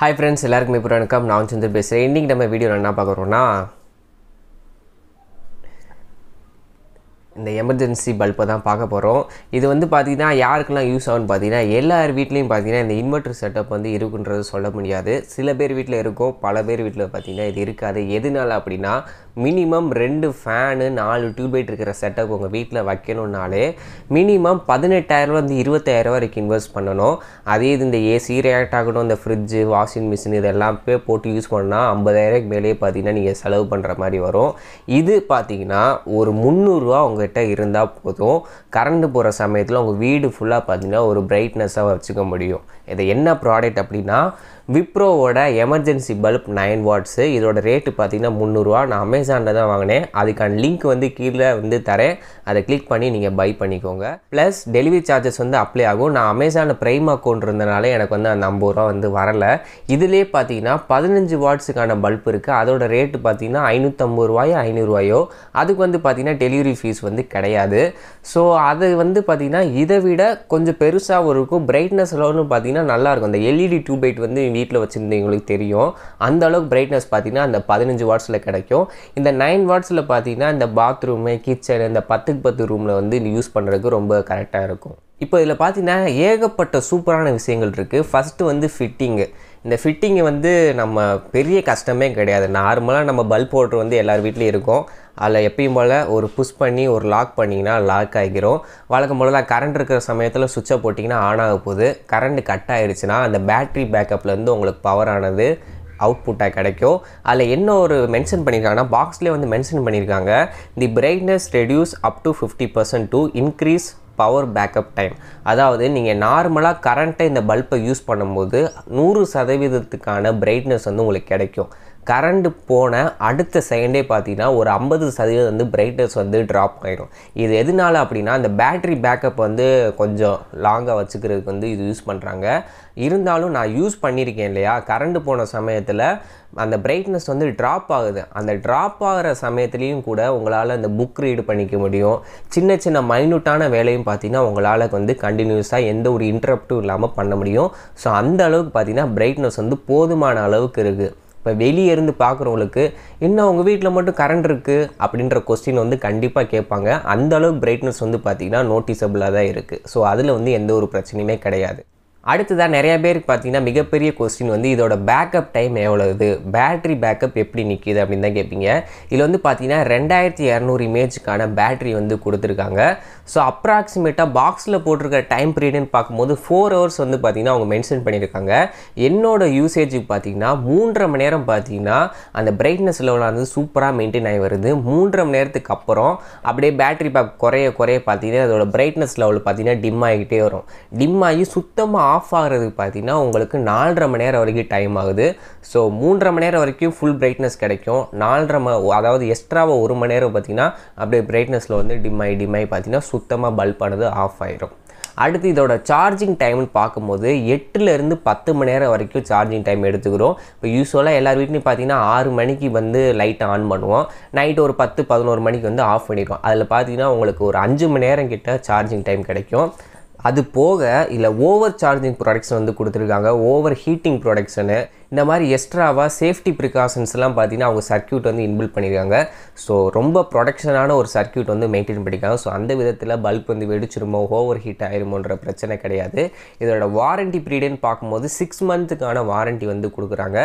hi friends எல்லாருக்குமே இப்போ வணக்கம் நான் சந்திர பேசுகிறேன் இன்றைக்கி நம்ம வீடியோவில் என்ன பார்க்குறோன்னா இந்த எமர்ஜென்சி பல்பை தான் பார்க்க போகிறோம் இது வந்து பார்த்திங்கன்னா யாருக்கெல்லாம் யூஸ் ஆகும்னு பார்த்தீங்கன்னா எல்லார் வீட்லேயும் பார்த்திங்கன்னா இந்த இன்வெர்டர் செட்டப் வந்து இருக்குன்றது சொல்ல முடியாது சில பேர் வீட்டில் இருக்கும் பல பேர் வீட்டில் பார்த்திங்கன்னா இது இருக்காது எதுனால அப்படின்னா மினிமம் ரெண்டு ஃபேனு நாலு டியூப்லைட் இருக்கிற செட்டப் உங்கள் வீட்டில் வைக்கணுன்னாலே மினிமம் பதினெட்டாயிரரூவாந்து இருபத்தாயிரரூவா வரைக்கும் இன்வெஸ்ட் பண்ணணும் அதே இது இந்த ஏசி ரியாக்ட் ஆகணும் இந்த ஃப்ரிட்ஜு வாஷிங் மிஷின் இதெல்லாம் போட்டு யூஸ் பண்ணால் ஐம்பதாயிரம் மேலே பார்த்தீங்கன்னா நீங்கள் செலவு பண்ணுற மாதிரி வரும் இது பார்த்தீங்கன்னா ஒரு முந்நூறுரூவா உங்கள்கிட்ட இருந்தால் போதும் கரண்ட் போகிற சமயத்தில் உங்கள் வீடு ஃபுல்லாக பார்த்தீங்கன்னா ஒரு பிரைட்னஸாக வச்சுக்க முடியும் இது என்ன ப்ராடக்ட் அப்படின்னா விப்ரோவோட எமர்ஜென்சி பல்ப் நைன் வாட்ஸு இதோட ரேட்டு பார்த்தீங்கன்னா முந்நூறுரூவா நாமே அமேசானில் தான் வாங்கினேன் அதுக்கான லிங்க் வந்து கீழே வந்து தரேன் அதை கிளிக் பண்ணி நீங்கள் பை பண்ணிக்கோங்க ப்ளஸ் டெலிவரி சார்ஜஸ் வந்து அப்ளை ஆகும் நான் அமேசானில் ப்ரைம் அக்கௌண்ட் இருந்தனால எனக்கு வந்து அந்த ஐம்பது ரூபா வந்து வரலை இதிலே பார்த்தீங்கன்னா பதினஞ்சு வாட்ஸுக்கான பல்ப் இருக்குது அதோட ரேட்டு பார்த்தீங்கன்னா ஐநூற்றம்பது ரூபாயோ ஐநூறுரூவாயோ அதுக்கு வந்து பார்த்தீங்கன்னா டெலிவரி ஃபீஸ் வந்து கிடையாது ஸோ அது வந்து பார்த்தீங்கன்னா இதை விட கொஞ்சம் பெருசாகவும் இருக்கும் பிரைட்னஸ் அளவுன்னு பார்த்தீங்கன்னா நல்லாயிருக்கும் அந்த எல்இடி டியூப்லைட் e வந்து வீட்டில் வச்சுருந்தவங்களுக்கு தெரியும் அந்த அளவுக்கு பிரைட்னஸ் பார்த்தீங்கன்னா அந்த பதினஞ்சு வாட்ஸில் கிடைக்கும் இந்த நைன் வாட்ஸில் பார்த்தீங்கன்னா இந்த பாத்ரூமு கிச்சன் இந்த பத்துக்கு பத்து ரூமில் வந்து யூஸ் பண்ணுறதுக்கு ரொம்ப கரெக்டாக இருக்கும் இப்போ இதில் பார்த்தீங்கன்னா ஏகப்பட்ட சூப்பரான விஷயங்கள் இருக்குது ஃபஸ்ட்டு வந்து ஃபிட்டிங்கு இந்த ஃபிட்டிங்கு வந்து நம்ம பெரிய கஷ்டமே கிடையாது நார்மலாக நம்ம பல்ப் ஓட்டர் வந்து எல்லார் வீட்லேயும் இருக்கும் அதில் எப்பயும் போல் ஒரு புஷ் பண்ணி ஒரு லாக் பண்ணிங்கன்னா லாக் ஆகிக்கிறோம் வழக்கம் போல் தான் கரண்ட் இருக்கிற சமயத்தில் சுவிட்சை போட்டிங்கன்னா ஆன் ஆக போகுது கரண்ட் கட் ஆகிடுச்சுன்னா அந்த பேட்ரி பேக்கப்லேருந்து உங்களுக்கு பவர் ஆனது அவுட்புட்டாக கிடைக்கும் அதில் என்ன ஒரு மென்ஷன் பண்ணியிருக்காங்கன்னா பாக்ஸ்லேயே வந்து மென்ஷன் பண்ணியிருக்காங்க the brightness reduce up to fifty percent to increase power backup time அதாவது நீங்கள் நார்மலாக கரண்ட்டை இந்த பல்பை யூஸ் பண்ணும்போது நூறு சதவீதத்துக்கான பிரைட்னஸ் வந்து உங்களுக்கு கிடைக்கும் கரண்ட்டு போன அடுத்த செகண்டே பார்த்திங்கன்னா ஒரு ஐம்பது சதவீதம் வந்து பிரைட்னஸ் வந்து ட்ராப் ஆகிடும் இது எதனால அப்படின்னா அந்த பேட்ரி பேக்கப் வந்து கொஞ்சம் லாங்காக வச்சுக்கிறதுக்கு வந்து இது யூஸ் பண்ணுறாங்க இருந்தாலும் நான் யூஸ் பண்ணியிருக்கேன் இல்லையா கரண்ட்டு போன சமயத்தில் அந்த பிரைட்னஸ் வந்து ட்ராப் ஆகுது அந்த ட்ராப் ஆகிற சமயத்துலேயும் கூட உங்களால் அந்த புக் ரீடு பண்ணிக்க முடியும் சின்ன சின்ன மைனூட்டான வேலையும் பார்த்திங்கன்னா உங்களால் வந்து கண்டினியூஸாக எந்த ஒரு இன்ட்ரப்ட்டும் இல்லாமல் பண்ண முடியும் ஸோ அந்த அளவுக்கு பார்த்திங்கன்னா பிரைட்னஸ் வந்து போதுமான அளவுக்கு இருக்குது இப்போ வெளியே இருந்து பார்க்குறவங்களுக்கு இன்னும் அவங்க வீட்டில் மட்டும் கரண்ட் இருக்குது அப்படின்ற கொஸ்டின் வந்து கண்டிப்பாக கேட்பாங்க அந்த அளவுக்கு பிரைட்னஸ் வந்து பார்த்திங்கன்னா நோட்டிசபிளாக தான் இருக்குது ஸோ அதில் வந்து எந்த ஒரு பிரச்சனையுமே கிடையாது அடுத்ததாக நிறைய பேருக்கு பார்த்தீங்கன்னா மிகப்பெரிய கொஸ்டின் வந்து இதோட பேக்கப் டைம் எவ்வளோ இது பேட்ரி பேக்கப் எப்படி நிற்கிது அப்படின்னு தான் கேட்பீங்க இதில் வந்து பார்த்தீங்கன்னா ரெண்டாயிரத்தி இரநூறு இமேஜுக்கான பேட்ரி வந்து கொடுத்துருக்காங்க ஸோ அப்ராக்சிமேட்டாக பாக்ஸில் போட்டிருக்க டைம் பீரியட்னு பார்க்கும்போது ஃபோர் ஹவர்ஸ் வந்து பார்த்தீங்கன்னா அவங்க மென்ஷன் பண்ணியிருக்காங்க என்னோடய யூசேஜுக்கு பார்த்தீங்கன்னா மூன்றரை மணி நேரம் பார்த்தீங்கன்னா அந்த பிரைட்னஸ் லெவலாக வந்து சூப்பராக மெயின்டைன் ஆகி வருது மூன்றரை மணி நேரத்துக்கு அப்புறம் அப்படியே பேட்ரி பேக் குறைய குறைய பார்த்தீங்கன்னா அதோட பிரைட்னஸ் லெவல் பார்த்தீங்கன்னா டிம் ஆகிக்கிட்டே வரும் டிம் ஆகி சுத்தமாக ஆஃப் ஆகிறதுக்கு பார்த்தீங்கன்னா உங்களுக்கு நாலரை மணி நேரம் வரைக்கும் டைம் ஆகுது ஸோ மூன்றரை மணி நேரம் வரைக்கும் ஃபுல் பிரைட்னஸ் கிடைக்கும் நாலரை ம அதாவது எக்ஸ்ட்ராவாக ஒரு மணி நேரம் பார்த்திங்கன்னா அப்படியே பிரைட்னஸில் வந்து டிம்மை டிம்மை பார்த்திங்கன்னா சுத்தமாக பல்பானது ஆஃப் ஆகிடும் அடுத்து இதோட சார்ஜிங் டைம்னு பார்க்கும்போது எட்டுலேருந்து பத்து மணி நேரம் வரைக்கும் சார்ஜிங் டைம் எடுத்துக்கிறோம் இப்போ யூஸ்வலாக எல்லார் வீட்லையும் பார்த்தீங்கன்னா ஆறு மணிக்கு வந்து லைட்டை ஆன் பண்ணுவோம் நைட்டு ஒரு பத்து பதினோரு மணிக்கு வந்து ஆஃப் பண்ணிடுவோம் அதில் பார்த்தீங்கன்னா உங்களுக்கு ஒரு அஞ்சு மணி நேரம் கிட்ட சார்ஜிங் டைம் கிடைக்கும் அது போக இல்லை ஓவர் சார்ஜிங் ப்ராடக்ட்ஸ் வந்து கொடுத்துருக்காங்க ஓவர் ஹீட்டிங் ப்ராடக்ட்ஸ்னு இந்த மாதிரி எக்ஸ்ட்ராவாக சேஃப்டி ப்ரிகாஷன்ஸ்லாம் பார்த்தீங்கன்னா அவங்க சர்க்கியூட் வந்து இன்பில் பண்ணியிருக்காங்க ஸோ ரொம்ப ப்ரொடக்ஷனான ஒரு சர்க்கியூட் வந்து மெயின்டைன் பண்ணிக்காங்க ஸோ அந்த விதத்தில் பல்ப் வந்து வெடிச்சிருமோ ஓவர் ஹீட் ஆயிருமோன்ற பிரச்சனை கிடையாது இதோட வாரண்டி பீரியடுன்னு பார்க்கும்போது சிக்ஸ் மந்த்துக்கான வாரண்ட்டி வந்து கொடுக்குறாங்க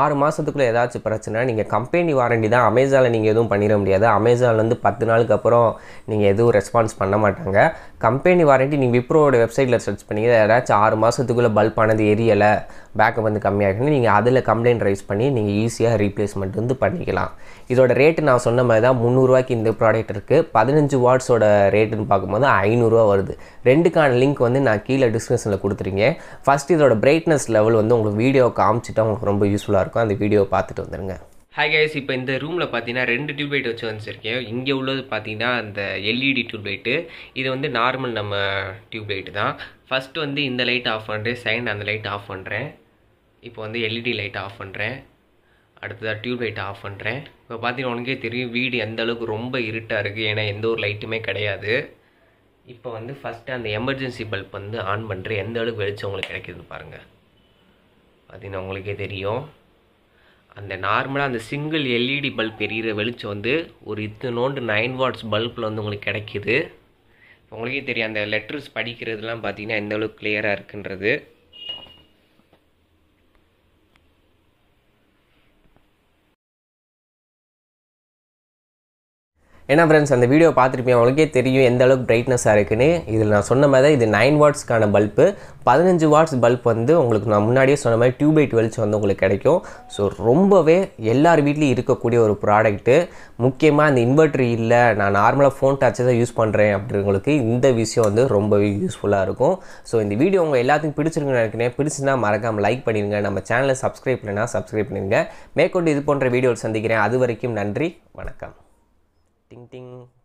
ஆறு மாதத்துக்குள்ளே ஏதாச்சும் பிரச்சனை நீங்கள் கம்பெனி வாரண்டி தான் அமேசானில் நீங்கள் எதுவும் பண்ணிட முடியாது அமேசான்லேருந்து பத்து நாளுக்கு அப்புறம் நீங்கள் எதுவும் ரெஸ்பான்ஸ் பண்ண மாட்டாங்க கம்பெனி வாரண்ட்டி நீங்கள் விப்ரோட வெப்சைட்டில் சர்ச் பண்ணி ஏதாச்சும் ஆறு மாதத்துக்குள்ளே பல்ப் ஆனது எரியலை பேக்கப் வந்து கம்மியாகணும் நீங்கள் அதில் கம்ப்ளைண்ட் ரைஸ் பண்ணி நீங்கள் ஈஸியாக ரீப்ளேஸ்மெண்ட் வந்து பண்ணிக்கலாம் இதோட ரேட்டு நான் சொன்ன மாதிரி தான் முந்நூறுவாய்க்கு இந்த ப்ராடக்ட் இருக்குது பதினஞ்சு வாட்ஸோட ரேட்டுன்னு பார்க்கும்போது ஐநூறுரூவா வருது ரெண்டுக்கான லிங்க் வந்து நான் கீழே டிஸ்கிரிப்ஷனில் கொடுத்துருங்க ஃபஸ்ட் இதோட பிரைட்னஸ் லெவல் வந்து உங்களுக்கு வீடியோ காமிச்சிட்டா உங்களுக்கு ரொம்ப யூஸ்ஃபுல்லாக இருக்கும் அந்த வீடியோ பார்த்துட்டு வந்துடுங்க ஹாய் கேஸ் இப்போ இந்த ரூமில் பார்த்தீங்கன்னா ரெண்டு டியூப் லைட் வச்சு வந்துருக்கேன் இங்கே உள்ளது பார்த்தீங்கன்னா அந்த எல்இடி டியூப் லைட்டு இது வந்து நார்மல் நம்ம டியூப் லைட்டு தான் ஃபஸ்ட்டு வந்து இந்த லைட் ஆஃப் பண்ணுறேன் செகண்ட் அந்த லைட் ஆஃப் பண்ணுறேன் இப்போ வந்து எல்இடி லைட் e ஆஃப் பண்ணுறேன் அடுத்ததாக டியூப் லைட் ஆஃப் பண்ணுறேன் இப்போ பார்த்தீங்கன்னா உனக்கே தெரியும் வீடு எந்த அளவுக்கு ரொம்ப இருட்டாக இருக்குது ஏன்னா எந்த ஒரு லைட்டுமே கிடையாது இப்போ வந்து ஃபஸ்ட்டு அந்த எமர்ஜென்சி பல்ப் வந்து ஆன் பண்ணுறேன் எந்த அளவுக்கு வெளிச்சம் உங்களுக்கு கிடைக்கிது பாருங்கள் பார்த்தீங்கன்னா உங்களுக்கே தெரியும் அந்த நார்மலாக அந்த சிங்கிள் எல்இடி பல்ப் எரியிற வெளிச்சம் வந்து ஒரு இத்தனோண்டு நைன் வாட்ஸ் பல்பில் வந்து உங்களுக்கு கிடைக்கிது உங்களுக்கே தெரியும் அந்த லெட்டர்ஸ் படிக்கிறதுலாம் பார்த்தீங்கன்னா எந்தளவுக்கு கிளியராக இருக்குன்றது ஏன்னா ஃப்ரெண்ட்ஸ் அந்த வீடியோ பார்த்துருப்பேன் அவங்களுக்கே தெரியும் எந்த அளவுக்கு பிரைட்னஸாக இருக்குன்னு இதில் நான் சொன்ன மாதிரி இது நைன் வாட்ஸ்க்கான பல்பு பதினஞ்சு வாட்ஸ் பல்ப் வந்து உங்களுக்கு நான் முன்னாடியே சொன்ன மாதிரி டியூப்லைட் வெளிச்சு வந்து உங்களுக்கு கிடைக்கும் ஸோ ரொம்பவே எல்லார் வீட்லேயும் இருக்கக்கூடிய ஒரு ப்ராடக்ட்டு முக்கியமாக அந்த இன்வெர்ட்ரு இல்லை நான் நார்மலாக ஃபோன் டச்சை தான் யூஸ் பண்ணுறேன் அப்படின்றவங்களுக்கு இந்த விஷயம் வந்து ரொம்பவே யூஸ்ஃபுல்லாக இருக்கும் ஸோ இந்த வீடியோ உங்கள் எல்லாத்துக்கும் பிடிச்சிருக்குன்னு நினைக்கிறேன் பிடிச்சுன்னா மறக்காமல் லைக் பண்ணிடுங்க நம்ம சேனலை சப்ஸ்கிரைப் இல்லைனா சப்ஸ்கிரைப் பண்ணிடுங்க மேற்கொண்டு இது போன்ற வீடியோவில் சந்திக்கிறேன் அது வரைக்கும் நன்றி வணக்கம் ting ting